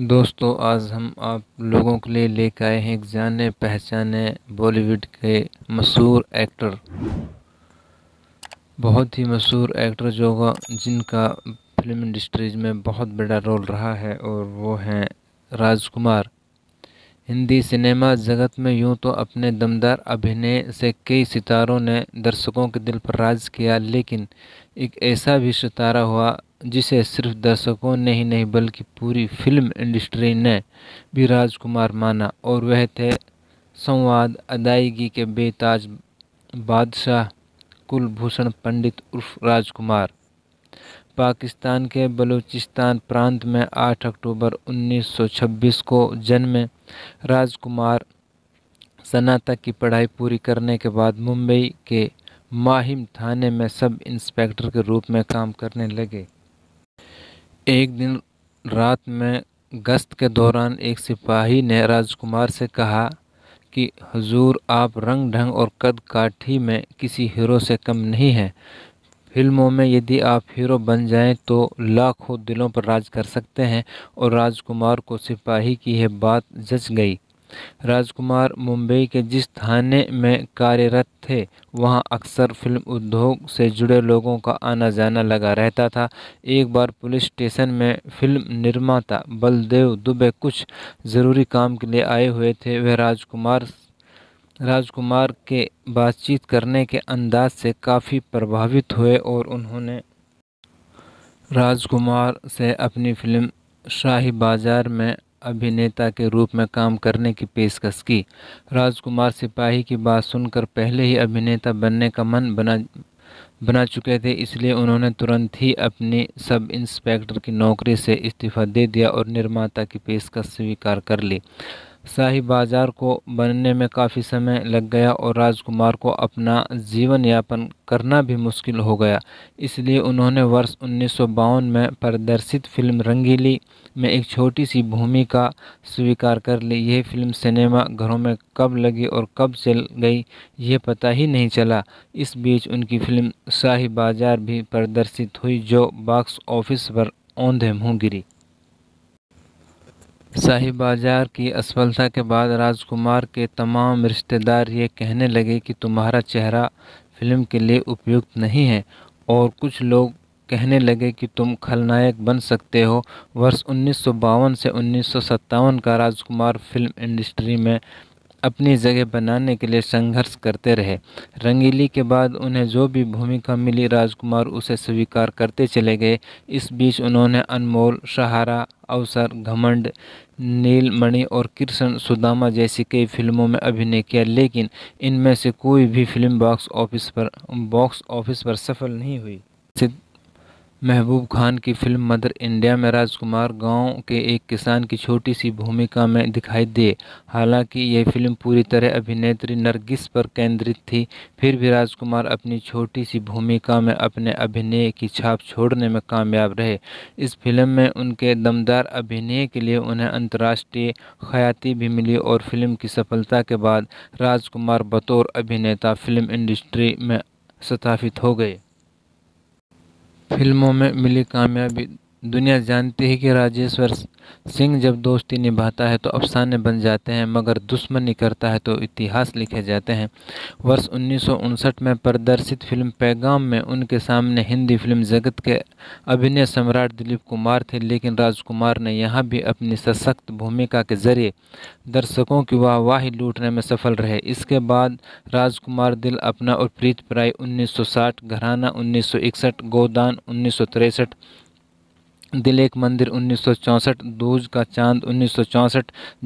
दोस्तों आज हम आप लोगों के लिए लेकर आए हैं एक जाने पहचाने बॉलीवुड के मशहूर एक्टर बहुत ही मशहूर एक्टर जो जिनका फिल्म इंडस्ट्रीज में बहुत बड़ा रोल रहा है और वो हैं राजकुमार हिंदी सिनेमा जगत में यूं तो अपने दमदार अभिनय से कई सितारों ने दर्शकों के दिल पर राज किया लेकिन एक ऐसा भी सितारा हुआ जिसे सिर्फ दर्शकों ने ही नहीं बल्कि पूरी फिल्म इंडस्ट्री ने भी राजकुमार माना और वह थे संवाद अदायगी के बेताज बादशाह कुलभूषण पंडित उर्फ राजकुमार पाकिस्तान के बलूचिस्तान प्रांत में 8 अक्टूबर 1926 को जन्मे राजकुमार सनातक की पढ़ाई पूरी करने के बाद मुंबई के माहिम थाने में सब इंस्पेक्टर के रूप में काम करने लगे एक दिन रात में गश्त के दौरान एक सिपाही ने राजकुमार से कहा कि हजूर आप रंग ढंग और कद काठी में किसी हीरो से कम नहीं हैं फिल्मों में यदि आप हीरो बन जाएं तो लाखों दिलों पर राज कर सकते हैं और राजकुमार को सिपाही की यह बात जच गई राजकुमार मुंबई के जिस थाने में कार्यरत थे वहां अक्सर फिल्म उद्योग से जुड़े लोगों का आना जाना लगा रहता था एक बार पुलिस स्टेशन में फिल्म निर्माता बलदेव दुबे कुछ ज़रूरी काम के लिए आए हुए थे वह राजकुमार राजकुमार के बातचीत करने के अंदाज से काफ़ी प्रभावित हुए और उन्होंने राजकुमार से अपनी फिल्म शाही बाजार में अभिनेता के रूप में काम करने की पेशकश की राजकुमार सिपाही की बात सुनकर पहले ही अभिनेता बनने का मन बना बना चुके थे इसलिए उन्होंने तुरंत ही अपनी सब इंस्पेक्टर की नौकरी से इस्तीफा दे दिया और निर्माता की पेशकश स्वीकार कर ली शाही बाजार को बनने में काफ़ी समय लग गया और राजकुमार को अपना जीवन यापन करना भी मुश्किल हो गया इसलिए उन्होंने वर्ष उन्नीस में प्रदर्शित फिल्म रंगीली में एक छोटी सी भूमिका स्वीकार कर ली यह फिल्म सिनेमा घरों में कब लगी और कब चल गई यह पता ही नहीं चला इस बीच उनकी फिल्म शाही बाजार भी प्रदर्शित हुई जो बॉक्स ऑफिस पर औंधे मुँह गिरी शाही बाजार की असफलता के बाद राजकुमार के तमाम रिश्तेदार ये कहने लगे कि तुम्हारा चेहरा फिल्म के लिए उपयुक्त नहीं है और कुछ लोग कहने लगे कि तुम खलनायक बन सकते हो वर्ष उन्नीस से उन्नीस का राजकुमार फिल्म इंडस्ट्री में अपनी जगह बनाने के लिए संघर्ष करते रहे रंगीली के बाद उन्हें जो भी भूमिका मिली राजकुमार उसे स्वीकार करते चले गए इस बीच उन्होंने अनमोल सहारा अवसर घमंड नीलमणि और कृष्ण सुदामा जैसी कई फिल्मों में अभिनय किया लेकिन इनमें से कोई भी फिल्म बॉक्स ऑफिस पर बॉक्स ऑफिस पर सफल नहीं हुई महबूब खान की फिल्म मदर इंडिया में राजकुमार गांव के एक किसान की छोटी सी भूमिका में दिखाई दे हालांकि यह फिल्म पूरी तरह अभिनेत्री नरगिस पर केंद्रित थी फिर भी राजकुमार अपनी छोटी सी भूमिका में अपने अभिनय की छाप छोड़ने में कामयाब रहे इस फिल्म में उनके दमदार अभिनय के लिए उन्हें अंतर्राष्ट्रीय ख्याति भी मिली और फिल्म की सफलता के बाद राजकुमार बतौर अभिनेता फिल्म इंडस्ट्री में स्थापित हो गए फिल्मों में मिली कामयाबी दुनिया जानती है कि राजेश्वर सिंह जब दोस्ती निभाता है तो अफसाने बन जाते हैं मगर दुश्मनी करता है तो इतिहास लिखे जाते हैं वर्ष उन्नीस में प्रदर्शित फिल्म पैगाम में उनके सामने हिंदी फिल्म जगत के अभिनय सम्राट दिलीप कुमार थे लेकिन राजकुमार ने यहाँ भी अपनी सशक्त भूमिका के जरिए दर्शकों की वाहवाही लूटने में सफल रहे इसके बाद राजकुमार दिल अपना और प्रीत प्राय उन्नीस घराना उन्नीस गोदान उन्नीस दिल एक मंदिर उन्नीस सौ दूज का चांद उन्नीस सौ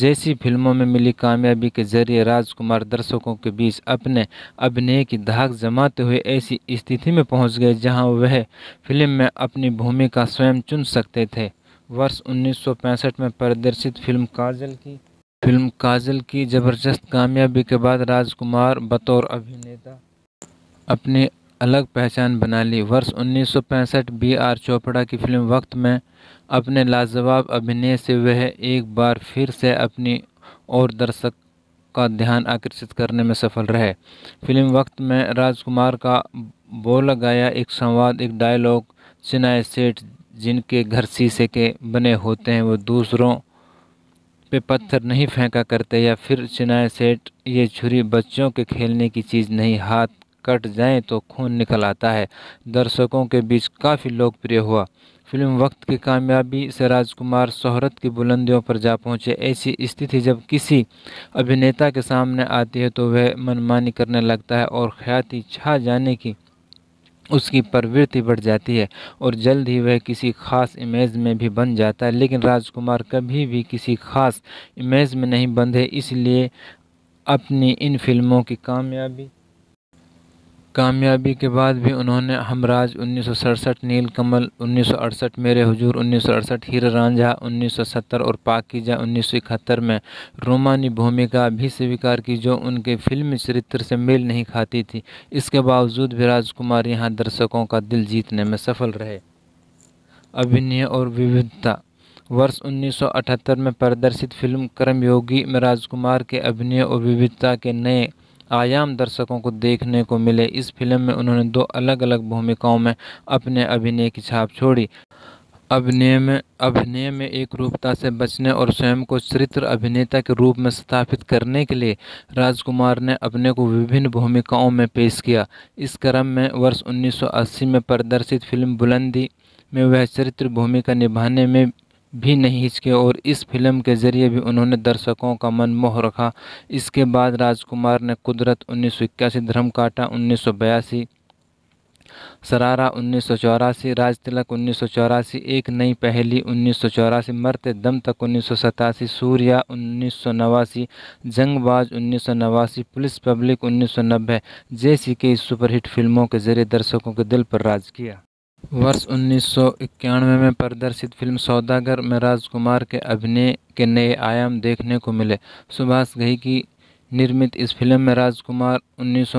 जैसी फिल्मों में मिली कामयाबी के जरिए राजकुमार दर्शकों के बीच अपने अभिनय की धाक जमाते हुए ऐसी स्थिति में पहुंच गए जहां वह फिल्म में अपनी भूमिका स्वयं चुन सकते थे वर्ष 1965 में प्रदर्शित फिल्म काजल की फिल्म काजल की ज़बरदस्त कामयाबी के बाद राजकुमार बतौर अभिनेता अपने अलग पहचान बना ली वर्ष उन्नीस बी आर चोपड़ा की फिल्म वक्त में अपने लाजवाब अभिनय से वह एक बार फिर से अपनी और दर्शक का ध्यान आकर्षित करने में सफल रहे फिल्म वक्त में राजकुमार का बोला गया एक संवाद एक डायलॉग सिनाए सेठ जिनके घर शीशे के बने होते हैं वो दूसरों पे पत्थर नहीं फेंका करते या फिर चिनाए सेठ ये छुरी बच्चों के खेलने की चीज़ नहीं हाथ कट जाएं तो खून निकल आता है दर्शकों के बीच काफ़ी लोकप्रिय हुआ फिल्म वक्त की कामयाबी से राजकुमार शोहरत की बुलंदियों पर जा पहुंचे ऐसी स्थिति जब किसी अभिनेता के सामने आती है तो वह मनमानी करने लगता है और ख्याति छा जाने की उसकी प्रवृत्ति बढ़ जाती है और जल्द ही वह किसी खास इमेज में भी बन जाता है लेकिन राजकुमार कभी भी किसी खास इमेज में नहीं बंधे इसलिए अपनी इन फिल्मों की कामयाबी कामयाबी के बाद भी उन्होंने हमराज उन्नीस सौ सड़सठ नीलकमल उन्नीस सौ अड़सठ मेरे हुजूर उन्नीस सौ अड़सठ हीर रांझा उन्नीस सौ सत्तर और पाकिजा उन्नीस सौ इकहत्तर में रोमानी भूमिका भी स्वीकार की जो उनके फिल्म चरित्र से मेल नहीं खाती थी इसके बावजूद भी राजकुमार यहाँ दर्शकों का दिल जीतने में सफल रहे अभिनय और विविधता वर्ष 1978 में प्रदर्शित फिल्म कर्मयोगी में राजकुमार के अभिनय और विविधता के नए आयाम दर्शकों को देखने को मिले इस फिल्म में उन्होंने दो अलग अलग भूमिकाओं में अपने अभिनय की छाप छोड़ी अभिनय में अभिनय में एक रूपता से बचने और स्वयं को चरित्र अभिनेता के रूप में स्थापित करने के लिए राजकुमार ने अपने को विभिन्न भूमिकाओं में पेश किया इस क्रम में वर्ष 1980 में प्रदर्शित फिल्म बुलंदी में वह चरित्र भूमिका निभाने में भी नहीं हिचके और इस फिल्म के ज़रिए भी उन्होंने दर्शकों का मन मोह रखा इसके बाद राजकुमार ने कुदरत उन्नीस सौ इक्यासी धर्म काटा उन्नीस सौ बयासी सरारा उन्नीस सौ चौरासी राज तिलक उन्नीस सौ चौरासी एक नई पहली उन्नीस सौ चौरासी मरते दम तक उन्नीस सौ सतासी सूर्या उन्नीस सौ नवासी जंगबाज उन्नीस सौ नवासी पुलिस पब्लिक उन्नीस सौ नब्बे जैसी कई सुपरहिट फिल्मों के जरिए दर्शकों के दिल पर राज किया वर्ष उन्नीस सौ इक्यानवे में प्रदर्शित फिल्म सौदागर में राजकुमार के अभिनय के नए आयाम देखने को मिले सुभाष घई की निर्मित इस फिल्म में राजकुमार उन्नीस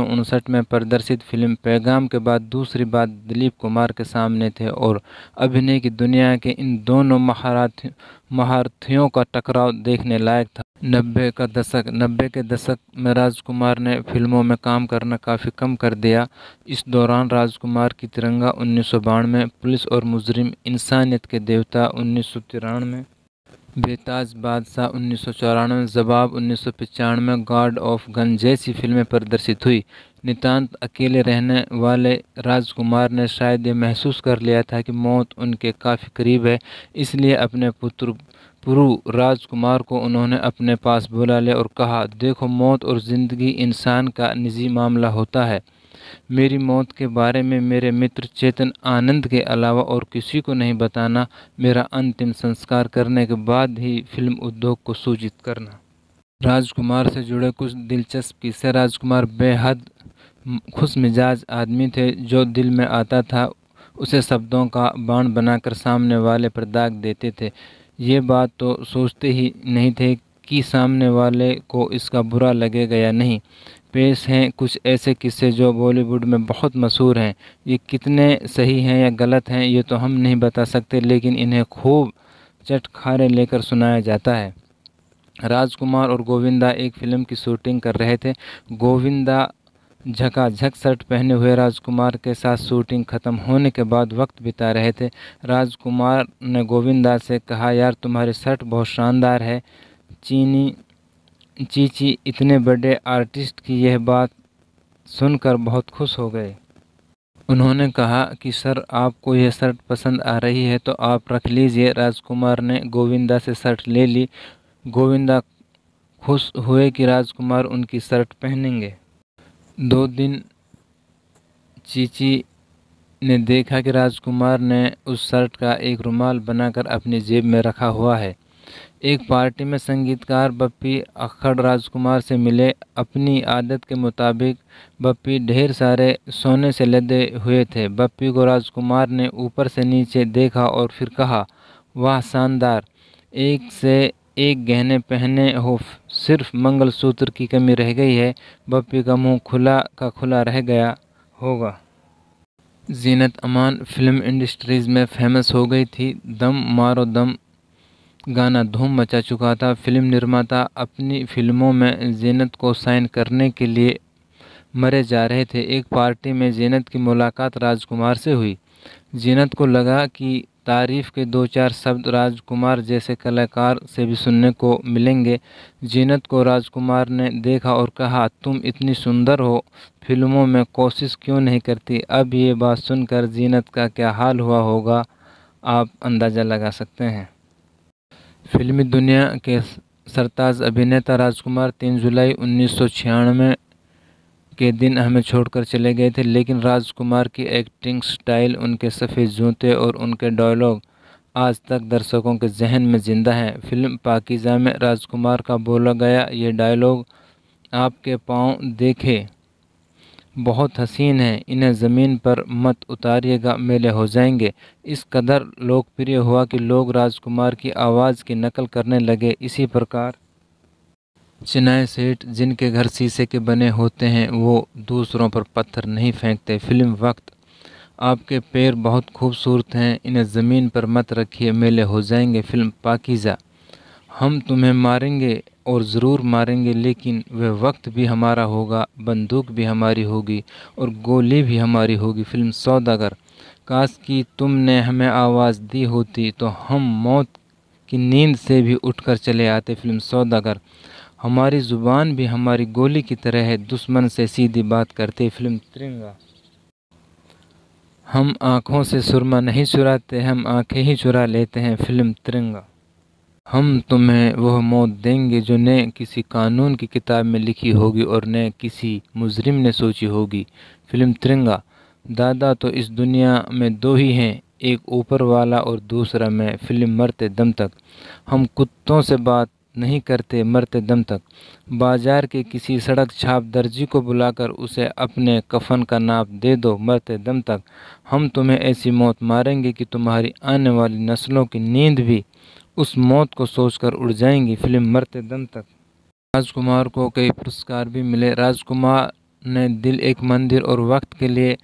में प्रदर्शित फिल्म पैगाम के बाद दूसरी बार दिलीप कुमार के सामने थे और अभिनय की दुनिया के इन दोनों महारथियों महारथियों का टकराव देखने लायक था नब्बे का दशक नब्बे के दशक में राजकुमार ने फिल्मों में काम करना काफ़ी कम कर दिया इस दौरान राजकुमार की तिरंगा उन्नीस में पुलिस और मुजरिम इंसानियत के देवता उन्नीस में बेताज बादशाह उन्नीस सौ चौरानवे जवाब उन्नीस सौ पचानवे गॉड ऑफ गन जैसी फिल्में प्रदर्शित हुई नितांत अकेले रहने वाले राजकुमार ने शायद ये महसूस कर लिया था कि मौत उनके काफ़ी करीब है इसलिए अपने पुत्र पुरु राजकुमार को उन्होंने अपने पास बुला लिया और कहा देखो मौत और ज़िंदगी इंसान का निजी मामला होता है मेरी मौत के बारे में मेरे मित्र चेतन आनंद के अलावा और किसी को नहीं बताना मेरा अंतिम संस्कार करने के बाद ही फिल्म उद्योग को सूचित करना राजकुमार से जुड़े कुछ दिलचस्प किस्से राजकुमार बेहद खुश मिजाज आदमी थे जो दिल में आता था उसे शब्दों का बाण बनाकर सामने वाले पर दाग देते थे ये बात तो सोचते ही नहीं थे कि सामने वाले को इसका बुरा लगेगा या नहीं पेश हैं कुछ ऐसे किस्से जो बॉलीवुड में बहुत मशहूर हैं ये कितने सही हैं या गलत हैं ये तो हम नहीं बता सकते लेकिन इन्हें खूब चटखारे लेकर सुनाया जाता है राजकुमार और गोविंदा एक फ़िल्म की शूटिंग कर रहे थे गोविंदा झका झक शर्ट पहने हुए राजकुमार के साथ शूटिंग ख़त्म होने के बाद वक्त बिता रहे थे राजकुमार ने गोविंदा से कहा यार तुम्हारी शर्ट बहुत शानदार है चीनी चीची इतने बड़े आर्टिस्ट की यह बात सुनकर बहुत खुश हो गए उन्होंने कहा कि सर आपको यह शर्ट पसंद आ रही है तो आप रख लीजिए राजकुमार ने गोविंदा से शर्ट ले ली गोविंदा खुश हुए कि राजकुमार उनकी शर्ट पहनेंगे दो दिन चीची ने देखा कि राजकुमार ने उस शर्ट का एक रुमाल बनाकर अपनी जेब में रखा हुआ है एक पार्टी में संगीतकार बप्पी अखड़ राजकुमार से मिले अपनी आदत के मुताबिक बप्पी ढेर सारे सोने से लदे हुए थे बप्पी को राजकुमार ने ऊपर से नीचे देखा और फिर कहा वाह शानदार एक से एक गहने पहने हो सिर्फ मंगलसूत्र की कमी रह गई है बप्पी का मुंह खुला का खुला रह गया होगा जीनत अमान फिल्म इंडस्ट्रीज़ में फेमस हो गई थी दम मारो दम गाना धूम मचा चुका था फिल्म निर्माता अपनी फिल्मों में जीनत को साइन करने के लिए मरे जा रहे थे एक पार्टी में जीनत की मुलाकात राजकुमार से हुई जीनत को लगा कि तारीफ़ के दो चार शब्द राजकुमार जैसे कलाकार से भी सुनने को मिलेंगे जीनत को राजकुमार ने देखा और कहा तुम इतनी सुंदर हो फिल्मों में कोशिश क्यों नहीं करती अब ये बात सुनकर जीनत का क्या हाल हुआ होगा आप अंदाज़ा लगा सकते हैं फिल्मी दुनिया के सरताज अभिनेता राजकुमार तीन जुलाई उन्नीस सौ छियानवे के दिन हमें छोड़कर चले गए थे लेकिन राजकुमार की एक्टिंग स्टाइल उनके सफ़ेद जूते और उनके डायलॉग आज तक दर्शकों के जहन में ज़िंदा हैं फिल्म पाकिजा में राजकुमार का बोला गया ये डायलॉग आपके पाँव देखे बहुत हसीन हैं इन्हें ज़मीन पर मत उतारिएगा मेले हो जाएंगे इस कदर लोकप्रिय हुआ कि लोग राजकुमार की आवाज़ की नकल करने लगे इसी प्रकार चिनाय सेठ जिनके घर शीशे के बने होते हैं वो दूसरों पर पत्थर नहीं फेंकते फिल्म वक्त आपके पैर बहुत खूबसूरत हैं इन्हें ज़मीन पर मत रखिए मेले हो जाएंगे फिल्म पाकिज़ा हम तुम्हें मारेंगे और ज़रूर मारेंगे लेकिन वह वक्त भी हमारा होगा बंदूक भी हमारी होगी और गोली भी हमारी होगी फिल्म सौदागर काश कि तुमने हमें आवाज़ दी होती तो हम मौत की नींद से भी उठकर चले आते फिल्म सौदागर हमारी ज़ुबान भी हमारी गोली की तरह है दुश्मन से सीधी बात करते फिल्म तिरंगा हम आँखों से सुरमा नहीं चुराते हम आँखें ही चुरा लेते हैं फिल्म तिरंगा हम तुम्हें वह मौत देंगे जो न किसी कानून की किताब में लिखी होगी और न किसी मुजरिम ने सोची होगी फिल्म तिरंगा दादा तो इस दुनिया में दो ही हैं एक ऊपर वाला और दूसरा मैं फिल्म मरते दम तक हम कुत्तों से बात नहीं करते मरते दम तक बाजार के किसी सड़क छाप दर्जी को बुलाकर उसे अपने कफन का नाप दे दो मरते दम तक हम तुम्हें ऐसी मौत मारेंगे कि तुम्हारी आने वाली नस्लों की नींद भी उस मौत को सोचकर उड़ जाएंगी फिल्म मरते दम तक राजकुमार को कई पुरस्कार भी मिले राजकुमार ने दिल एक मंदिर और वक्त के लिए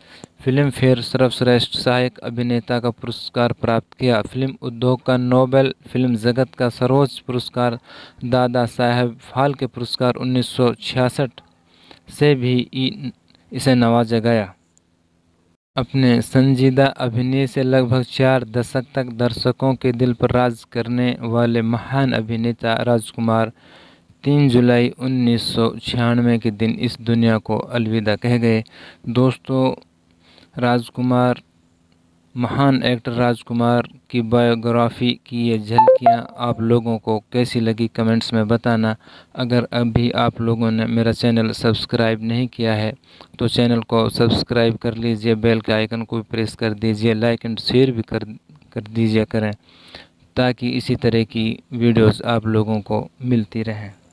फिल्म फेयर सर्वश्रेष्ठ सहायक अभिनेता का पुरस्कार प्राप्त किया फिल्म उद्योग का नोबेल फिल्म जगत का सर्वोच्च पुरस्कार दादा साहेब फाल के पुरस्कार 1966 से भी इसे नवाजा गया अपने संजीदा अभिनय से लगभग चार दशक तक दर्शकों के दिल पर राज करने वाले महान अभिनेता राजकुमार तीन जुलाई उन्नीस के दिन इस दुनिया को अलविदा कह गए दोस्तों राजकुमार महान एक्टर राजकुमार की बायोग्राफी की ये झलकियाँ आप लोगों को कैसी लगी कमेंट्स में बताना अगर अभी आप लोगों ने मेरा चैनल सब्सक्राइब नहीं किया है तो चैनल को सब्सक्राइब कर लीजिए बेल के आइकन को भी प्रेस कर दीजिए लाइक एंड शेयर भी कर कर दीजिए करें ताकि इसी तरह की वीडियोस आप लोगों को मिलती रहें